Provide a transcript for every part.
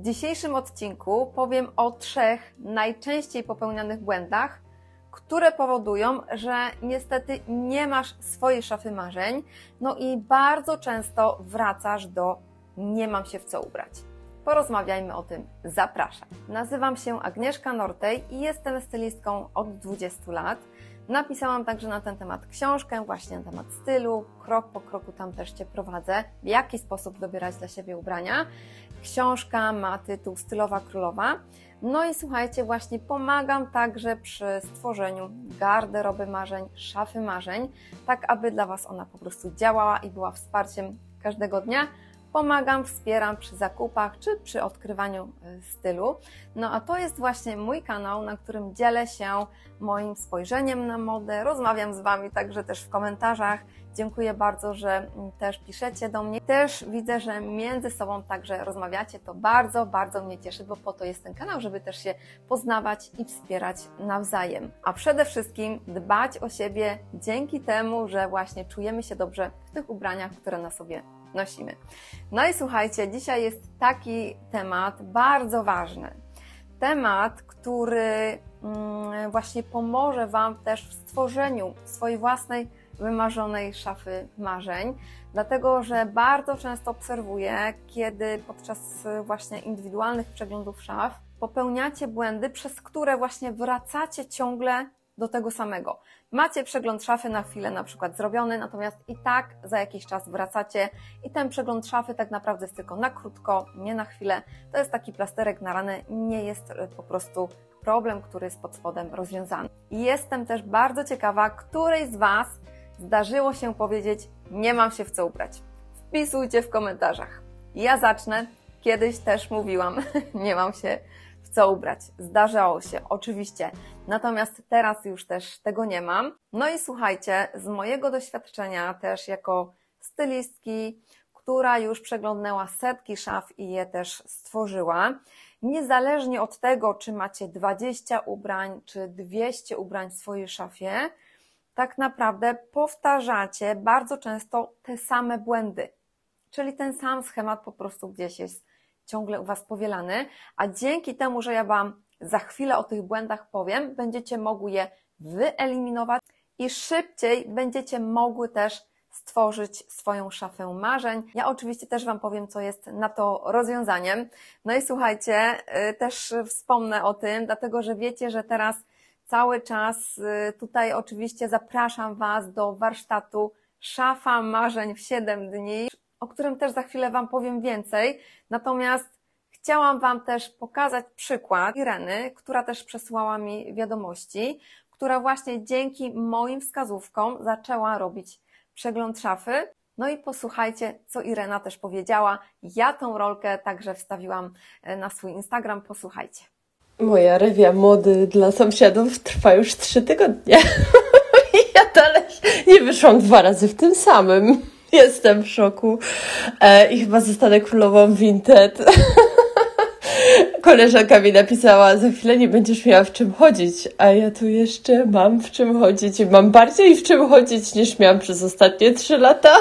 W dzisiejszym odcinku powiem o trzech najczęściej popełnianych błędach, które powodują, że niestety nie masz swojej szafy marzeń, no i bardzo często wracasz do nie mam się w co ubrać. Porozmawiajmy o tym, zapraszam. Nazywam się Agnieszka Nortej i jestem stylistką od 20 lat. Napisałam także na ten temat książkę, właśnie na temat stylu. Krok po kroku tam też Cię prowadzę, w jaki sposób dobierać dla siebie ubrania. Książka ma tytuł Stylowa Królowa. No i słuchajcie, właśnie pomagam także przy stworzeniu garderoby marzeń, szafy marzeń, tak aby dla Was ona po prostu działała i była wsparciem każdego dnia, Pomagam, wspieram przy zakupach czy przy odkrywaniu e, stylu. No a to jest właśnie mój kanał, na którym dzielę się moim spojrzeniem na modę, rozmawiam z Wami także też w komentarzach. Dziękuję bardzo, że mm, też piszecie do mnie. Też widzę, że między sobą także rozmawiacie. To bardzo, bardzo mnie cieszy, bo po to jest ten kanał, żeby też się poznawać i wspierać nawzajem. A przede wszystkim dbać o siebie dzięki temu, że właśnie czujemy się dobrze w tych ubraniach, które na sobie nosimy. No i słuchajcie, dzisiaj jest taki temat bardzo ważny. Temat, który mm, właśnie pomoże Wam też w stworzeniu swojej własnej wymarzonej szafy marzeń, dlatego że bardzo często obserwuję, kiedy podczas właśnie indywidualnych przeglądów szaf popełniacie błędy, przez które właśnie wracacie ciągle do tego samego. Macie przegląd szafy na chwilę na przykład zrobiony, natomiast i tak za jakiś czas wracacie i ten przegląd szafy tak naprawdę jest tylko na krótko, nie na chwilę. To jest taki plasterek na ranę, nie jest e, po prostu problem, który jest pod spodem rozwiązany. jestem też bardzo ciekawa, której z Was zdarzyło się powiedzieć nie mam się w co ubrać. Wpisujcie w komentarzach. Ja zacznę. Kiedyś też mówiłam, nie mam się w co ubrać. Zdarzało się, oczywiście. Natomiast teraz już też tego nie mam. No i słuchajcie, z mojego doświadczenia też jako stylistki, która już przeglądnęła setki szaf i je też stworzyła. Niezależnie od tego, czy macie 20 ubrań, czy 200 ubrań w swojej szafie, tak naprawdę powtarzacie bardzo często te same błędy. Czyli ten sam schemat po prostu gdzieś jest ciągle u Was powielany, a dzięki temu, że ja Wam za chwilę o tych błędach powiem, będziecie mogły je wyeliminować i szybciej będziecie mogły też stworzyć swoją szafę marzeń. Ja oczywiście też Wam powiem, co jest na to rozwiązaniem. No i słuchajcie, y, też wspomnę o tym, dlatego że wiecie, że teraz cały czas y, tutaj oczywiście zapraszam Was do warsztatu Szafa Marzeń w 7 dni, o którym też za chwilę Wam powiem więcej. Natomiast Chciałam Wam też pokazać przykład Ireny, która też przesłała mi wiadomości, która właśnie dzięki moim wskazówkom zaczęła robić przegląd szafy. No i posłuchajcie, co Irena też powiedziała. Ja tą rolkę także wstawiłam e, na swój Instagram. Posłuchajcie. Moja rewia mody dla sąsiadów trwa już trzy tygodnie. ja dalej nie wyszłam dwa razy w tym samym. Jestem w szoku. E, I chyba zostanę królową Vinted. koleżanka mi napisała, za chwilę nie będziesz miała w czym chodzić, a ja tu jeszcze mam w czym chodzić mam bardziej w czym chodzić niż miałam przez ostatnie trzy lata.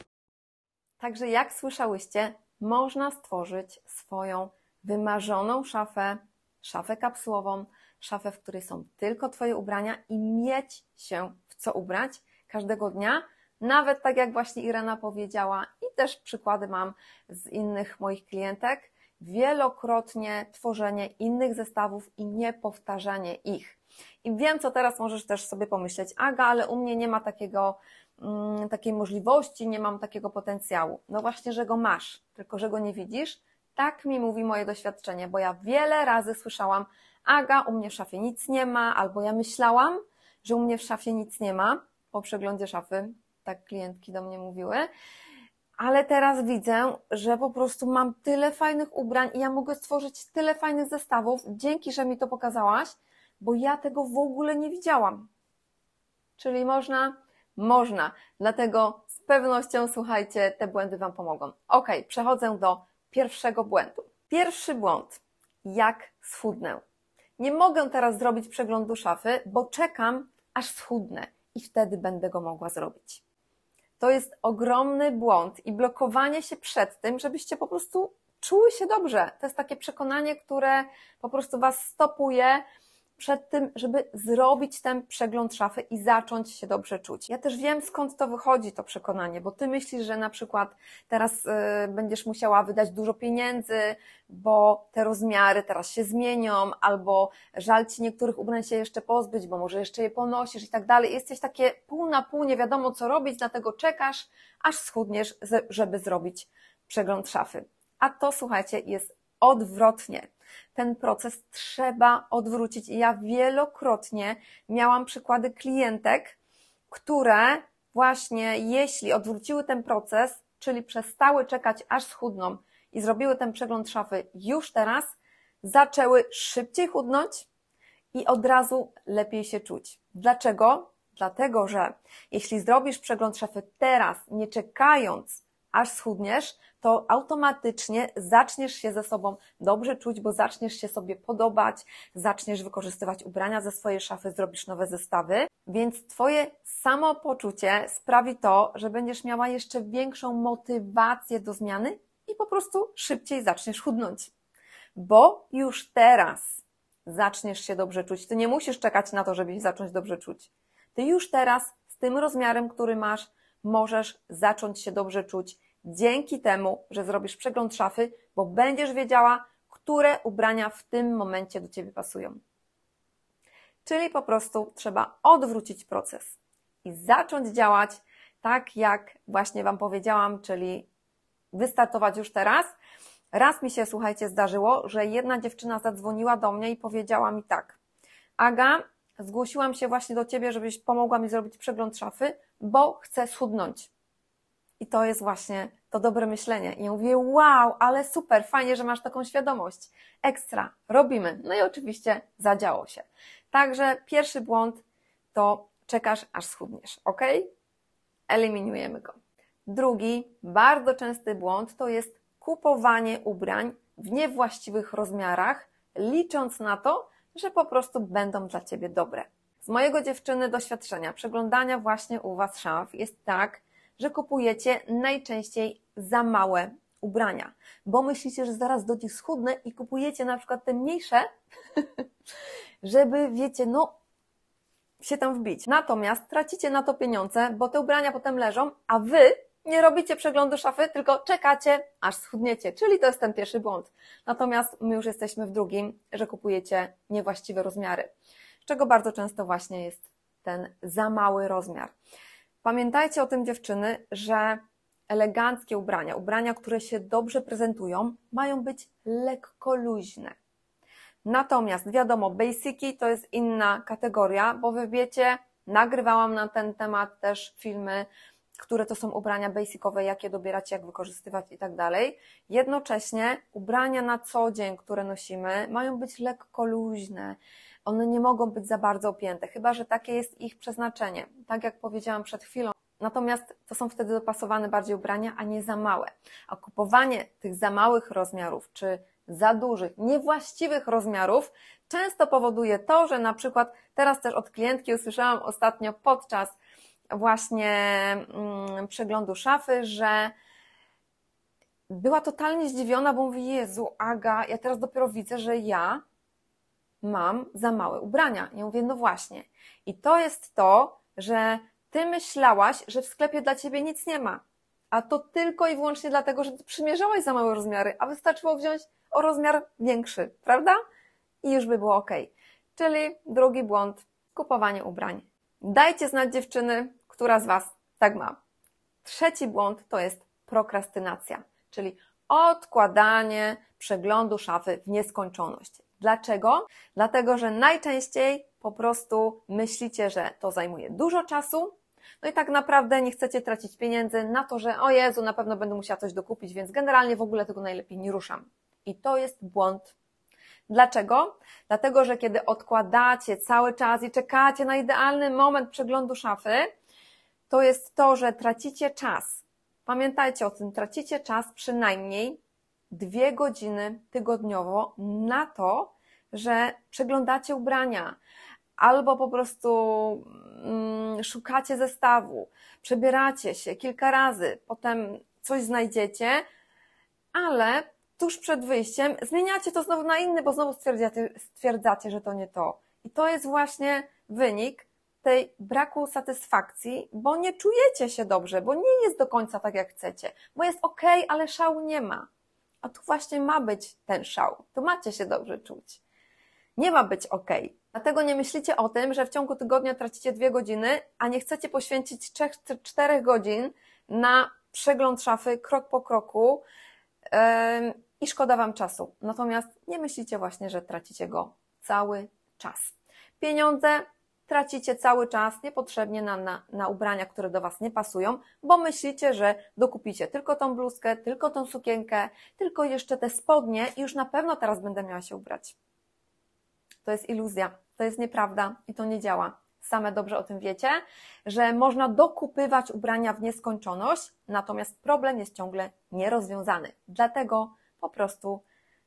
Także jak słyszałyście, można stworzyć swoją wymarzoną szafę, szafę kapsułową, szafę, w której są tylko Twoje ubrania i mieć się w co ubrać każdego dnia, nawet tak jak właśnie Irena powiedziała i też przykłady mam z innych moich klientek, wielokrotnie tworzenie innych zestawów i niepowtarzanie ich. I wiem, co teraz możesz też sobie pomyśleć, Aga, ale u mnie nie ma takiego, mm, takiej możliwości, nie mam takiego potencjału. No właśnie, że go masz, tylko że go nie widzisz. Tak mi mówi moje doświadczenie, bo ja wiele razy słyszałam, Aga, u mnie w szafie nic nie ma, albo ja myślałam, że u mnie w szafie nic nie ma, po przeglądzie szafy, tak klientki do mnie mówiły ale teraz widzę, że po prostu mam tyle fajnych ubrań i ja mogę stworzyć tyle fajnych zestawów. Dzięki, że mi to pokazałaś, bo ja tego w ogóle nie widziałam. Czyli można? Można. Dlatego z pewnością, słuchajcie, te błędy Wam pomogą. Ok, przechodzę do pierwszego błędu. Pierwszy błąd. Jak schudnę? Nie mogę teraz zrobić przeglądu szafy, bo czekam, aż schudnę i wtedy będę go mogła zrobić. To jest ogromny błąd i blokowanie się przed tym, żebyście po prostu czuły się dobrze. To jest takie przekonanie, które po prostu was stopuje przed tym, żeby zrobić ten przegląd szafy i zacząć się dobrze czuć. Ja też wiem, skąd to wychodzi, to przekonanie, bo ty myślisz, że na przykład teraz y, będziesz musiała wydać dużo pieniędzy, bo te rozmiary teraz się zmienią, albo żal ci niektórych ubrań się jeszcze pozbyć, bo może jeszcze je ponosisz i tak dalej. Jesteś takie pół na pół, nie wiadomo co robić, dlatego czekasz, aż schudniesz, żeby zrobić przegląd szafy. A to, słuchajcie, jest odwrotnie ten proces trzeba odwrócić. I ja wielokrotnie miałam przykłady klientek, które właśnie jeśli odwróciły ten proces, czyli przestały czekać aż schudną i zrobiły ten przegląd szafy już teraz, zaczęły szybciej chudnąć i od razu lepiej się czuć. Dlaczego? Dlatego, że jeśli zrobisz przegląd szafy teraz, nie czekając aż schudniesz, to automatycznie zaczniesz się ze sobą dobrze czuć, bo zaczniesz się sobie podobać, zaczniesz wykorzystywać ubrania ze swojej szafy, zrobisz nowe zestawy, więc Twoje samopoczucie sprawi to, że będziesz miała jeszcze większą motywację do zmiany i po prostu szybciej zaczniesz chudnąć. Bo już teraz zaczniesz się dobrze czuć. Ty nie musisz czekać na to, żeby się zacząć dobrze czuć. Ty już teraz z tym rozmiarem, który masz, możesz zacząć się dobrze czuć dzięki temu, że zrobisz przegląd szafy, bo będziesz wiedziała, które ubrania w tym momencie do ciebie pasują. Czyli po prostu trzeba odwrócić proces i zacząć działać tak, jak właśnie Wam powiedziałam, czyli wystartować już teraz. Raz mi się, słuchajcie, zdarzyło, że jedna dziewczyna zadzwoniła do mnie i powiedziała mi tak: Aga, zgłosiłam się właśnie do ciebie, żebyś pomogła mi zrobić przegląd szafy, bo chcę schudnąć. I to jest właśnie to dobre myślenie. I ja mówię, wow, ale super, fajnie, że masz taką świadomość. Ekstra, robimy. No i oczywiście zadziało się. Także pierwszy błąd to czekasz, aż schudniesz, ok? Eliminujemy go. Drugi, bardzo częsty błąd to jest kupowanie ubrań w niewłaściwych rozmiarach, licząc na to, że po prostu będą dla ciebie dobre. Z mojego dziewczyny doświadczenia przeglądania właśnie u Was szaf jest tak, że kupujecie najczęściej za małe ubrania, bo myślicie, że zaraz do nich schudnę i kupujecie na przykład te mniejsze, żeby wiecie, no się tam wbić. Natomiast tracicie na to pieniądze, bo te ubrania potem leżą, a Wy nie robicie przeglądu szafy, tylko czekacie, aż schudniecie, czyli to jest ten pierwszy błąd. Natomiast my już jesteśmy w drugim, że kupujecie niewłaściwe rozmiary czego bardzo często właśnie jest ten za mały rozmiar. Pamiętajcie o tym, dziewczyny, że eleganckie ubrania, ubrania, które się dobrze prezentują, mają być lekko luźne. Natomiast wiadomo, basiki to jest inna kategoria, bo wy wiecie, nagrywałam na ten temat też filmy, które to są ubrania basicowe, jakie dobierać, jak wykorzystywać i tak dalej. Jednocześnie ubrania na co dzień, które nosimy, mają być lekko luźne one nie mogą być za bardzo opięte, chyba że takie jest ich przeznaczenie, tak jak powiedziałam przed chwilą. Natomiast to są wtedy dopasowane bardziej ubrania, a nie za małe. A kupowanie tych za małych rozmiarów, czy za dużych, niewłaściwych rozmiarów często powoduje to, że na przykład teraz też od klientki usłyszałam ostatnio podczas właśnie mm, przeglądu szafy, że była totalnie zdziwiona, bo mówi, Jezu, Aga, ja teraz dopiero widzę, że ja mam za małe ubrania. Ja mówię, no właśnie. I to jest to, że ty myślałaś, że w sklepie dla ciebie nic nie ma. A to tylko i wyłącznie dlatego, że ty przymierzałaś za małe rozmiary, a wystarczyło wziąć o rozmiar większy, prawda? I już by było ok. Czyli drugi błąd, kupowanie ubrań. Dajcie znać dziewczyny, która z Was tak ma. Trzeci błąd to jest prokrastynacja, czyli odkładanie przeglądu szafy w nieskończoność. Dlaczego? Dlatego, że najczęściej po prostu myślicie, że to zajmuje dużo czasu, no i tak naprawdę nie chcecie tracić pieniędzy na to, że o Jezu, na pewno będę musiała coś dokupić, więc generalnie w ogóle tego najlepiej nie ruszam. I to jest błąd. Dlaczego? Dlatego, że kiedy odkładacie cały czas i czekacie na idealny moment przeglądu szafy, to jest to, że tracicie czas. Pamiętajcie o tym, tracicie czas przynajmniej dwie godziny tygodniowo na to, że przeglądacie ubrania albo po prostu mm, szukacie zestawu, przebieracie się kilka razy, potem coś znajdziecie, ale tuż przed wyjściem zmieniacie to znowu na inny, bo znowu stwierdzacie, stwierdzacie że to nie to. I to jest właśnie wynik tej braku satysfakcji, bo nie czujecie się dobrze, bo nie jest do końca tak, jak chcecie, bo jest ok, ale szału nie ma. A tu właśnie ma być ten szał. Tu macie się dobrze czuć. Nie ma być ok. Dlatego nie myślicie o tym, że w ciągu tygodnia tracicie dwie godziny, a nie chcecie poświęcić trzech, czterech godzin na przegląd szafy krok po kroku yy, i szkoda Wam czasu. Natomiast nie myślicie właśnie, że tracicie go cały czas. Pieniądze tracicie cały czas niepotrzebnie na, na, na ubrania, które do Was nie pasują, bo myślicie, że dokupicie tylko tą bluzkę, tylko tą sukienkę, tylko jeszcze te spodnie i już na pewno teraz będę miała się ubrać. To jest iluzja, to jest nieprawda i to nie działa. Same dobrze o tym wiecie, że można dokupywać ubrania w nieskończoność, natomiast problem jest ciągle nierozwiązany. Dlatego po prostu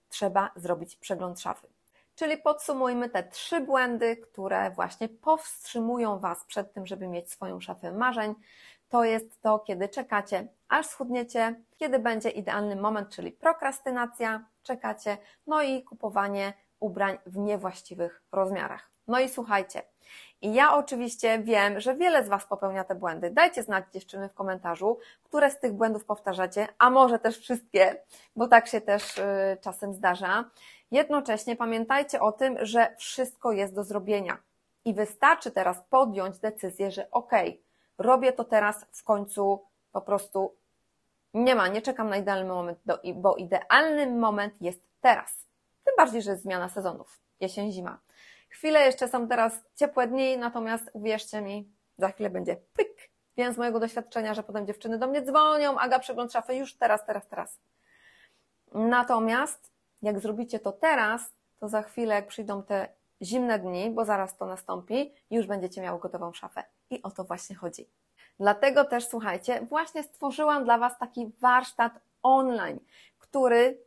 trzeba zrobić przegląd szafy. Czyli podsumujmy te trzy błędy, które właśnie powstrzymują Was przed tym, żeby mieć swoją szafę marzeń. To jest to, kiedy czekacie, aż schudniecie, kiedy będzie idealny moment, czyli prokrastynacja, czekacie, no i kupowanie ubrań w niewłaściwych rozmiarach. No i słuchajcie, i ja oczywiście wiem, że wiele z Was popełnia te błędy. Dajcie znać dziewczyny w komentarzu, które z tych błędów powtarzacie, a może też wszystkie, bo tak się też y, czasem zdarza. Jednocześnie pamiętajcie o tym, że wszystko jest do zrobienia i wystarczy teraz podjąć decyzję, że okej, okay, robię to teraz w końcu po prostu nie ma, nie czekam na idealny moment, bo idealny moment jest teraz. Tym bardziej, że jest zmiana sezonów, jesień, zima. Chwilę jeszcze są teraz ciepłe dni, natomiast uwierzcie mi, za chwilę będzie pyk. Wiem z mojego doświadczenia, że potem dziewczyny do mnie dzwonią, Aga przegląd szafy już teraz, teraz, teraz. Natomiast jak zrobicie to teraz, to za chwilę, jak przyjdą te zimne dni, bo zaraz to nastąpi, już będziecie miały gotową szafę. I o to właśnie chodzi. Dlatego też, słuchajcie, właśnie stworzyłam dla Was taki warsztat online, który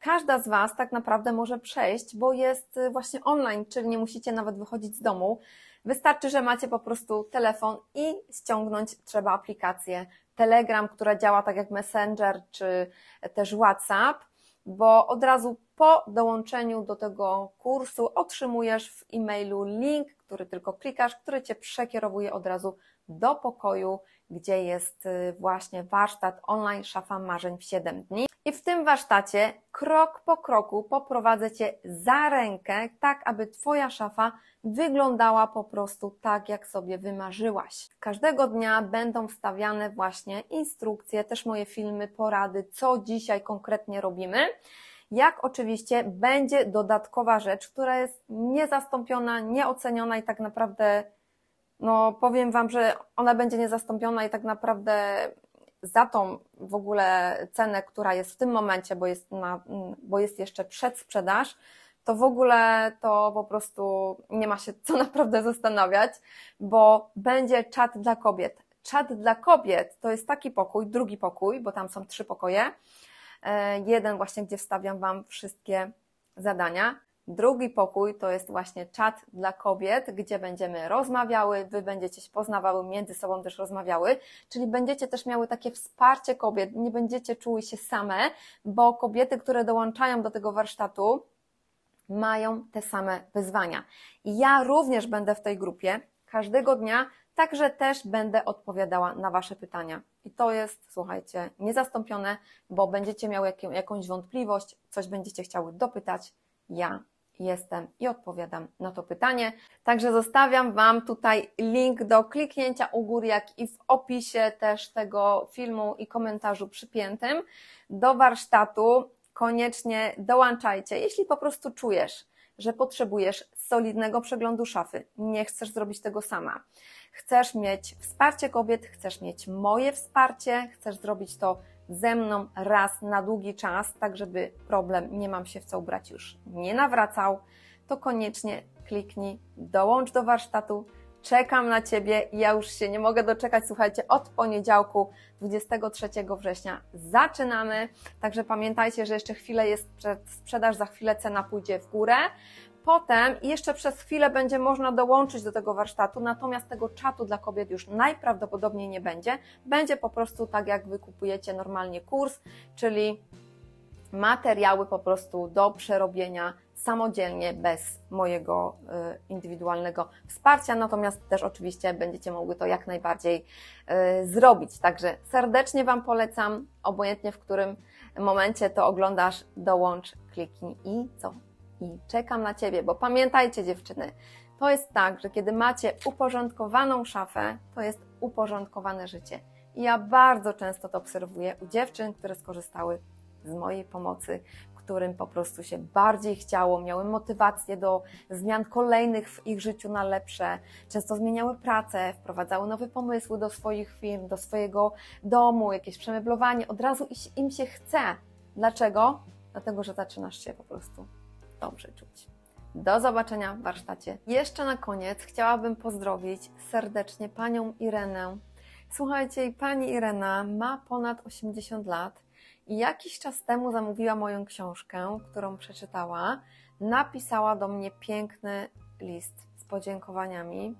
każda z Was tak naprawdę może przejść, bo jest y, właśnie online, czyli nie musicie nawet wychodzić z domu. Wystarczy, że macie po prostu telefon i ściągnąć trzeba aplikację Telegram, która działa tak jak Messenger czy też WhatsApp, bo od razu po dołączeniu do tego kursu otrzymujesz w e-mailu link, który tylko klikasz, który cię przekierowuje od razu do pokoju, gdzie jest y, właśnie warsztat online Szafa Marzeń w 7 dni. I w tym warsztacie krok po kroku poprowadzę Cię za rękę, tak aby Twoja szafa wyglądała po prostu tak, jak sobie wymarzyłaś. Każdego dnia będą wstawiane właśnie instrukcje, też moje filmy, porady, co dzisiaj konkretnie robimy. Jak oczywiście będzie dodatkowa rzecz, która jest niezastąpiona, nieoceniona i tak naprawdę no powiem Wam, że ona będzie niezastąpiona i tak naprawdę za tą w ogóle cenę, która jest w tym momencie, bo jest, na, bo jest jeszcze przed sprzedaż, to w ogóle to po prostu nie ma się co naprawdę zastanawiać, bo będzie czat dla kobiet. Czat dla kobiet to jest taki pokój, drugi pokój, bo tam są trzy pokoje. E, jeden właśnie, gdzie wstawiam Wam wszystkie zadania. Drugi pokój to jest właśnie czat dla kobiet, gdzie będziemy rozmawiały, wy będziecie się poznawały, między sobą też rozmawiały, czyli będziecie też miały takie wsparcie kobiet, nie będziecie czuły się same, bo kobiety, które dołączają do tego warsztatu, mają te same wyzwania. I ja również będę w tej grupie każdego dnia, także też będę odpowiadała na Wasze pytania. I to jest, słuchajcie, niezastąpione, bo będziecie miały jakąś wątpliwość, coś będziecie chciały dopytać. Ja jestem i odpowiadam na to pytanie. Także zostawiam Wam tutaj link do kliknięcia u góry, jak i w opisie też tego filmu i komentarzu przypiętym do warsztatu. Koniecznie dołączajcie, jeśli po prostu czujesz, że potrzebujesz solidnego przeglądu szafy, nie chcesz zrobić tego sama. Chcesz mieć wsparcie kobiet, chcesz mieć moje wsparcie, chcesz zrobić to ze mną raz na długi czas, tak żeby problem nie mam się w co ubrać już nie nawracał, to koniecznie kliknij dołącz do warsztatu. Czekam na Ciebie. Ja już się nie mogę doczekać. Słuchajcie, od poniedziałku 23 września zaczynamy. Także pamiętajcie, że jeszcze chwilę jest przed sprzedaż, za chwilę cena pójdzie w górę. Potem jeszcze przez chwilę będzie można dołączyć do tego warsztatu, natomiast tego czatu dla kobiet już najprawdopodobniej nie będzie. Będzie po prostu tak, jak wykupujecie normalnie kurs, czyli materiały po prostu do przerobienia samodzielnie, bez mojego y, indywidualnego wsparcia. Natomiast też oczywiście będziecie mogły to jak najbardziej y, zrobić. Także serdecznie Wam polecam, obojętnie w którym momencie to oglądasz, dołącz, kliknij i co i czekam na Ciebie, bo pamiętajcie dziewczyny, to jest tak, że kiedy macie uporządkowaną szafę, to jest uporządkowane życie. I ja bardzo często to obserwuję u dziewczyn, które skorzystały z mojej pomocy, którym po prostu się bardziej chciało, miały motywację do zmian kolejnych w ich życiu na lepsze, często zmieniały pracę, wprowadzały nowe pomysły do swoich firm, do swojego domu, jakieś przemeblowanie, od razu im się chce. Dlaczego? Dlatego, że zaczynasz się po prostu dobrze czuć. Do zobaczenia w warsztacie. Jeszcze na koniec chciałabym pozdrowić serdecznie panią Irenę. Słuchajcie, pani Irena ma ponad 80 lat i jakiś czas temu zamówiła moją książkę, którą przeczytała. Napisała do mnie piękny list z podziękowaniami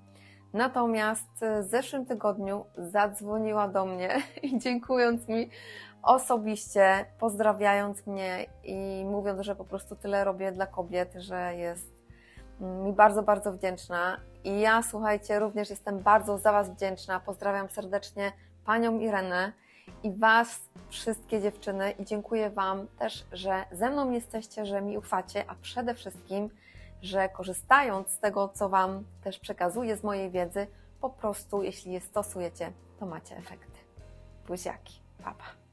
Natomiast w zeszłym tygodniu zadzwoniła do mnie i dziękując mi osobiście, pozdrawiając mnie i mówiąc, że po prostu tyle robię dla kobiet, że jest mi bardzo, bardzo wdzięczna. I ja, słuchajcie, również jestem bardzo za Was wdzięczna. Pozdrawiam serdecznie Panią Irenę i Was, wszystkie dziewczyny, i dziękuję Wam też, że ze mną jesteście, że mi ufacie, a przede wszystkim że korzystając z tego, co Wam też przekazuję z mojej wiedzy, po prostu jeśli je stosujecie, to macie efekty. Buziaki, papa.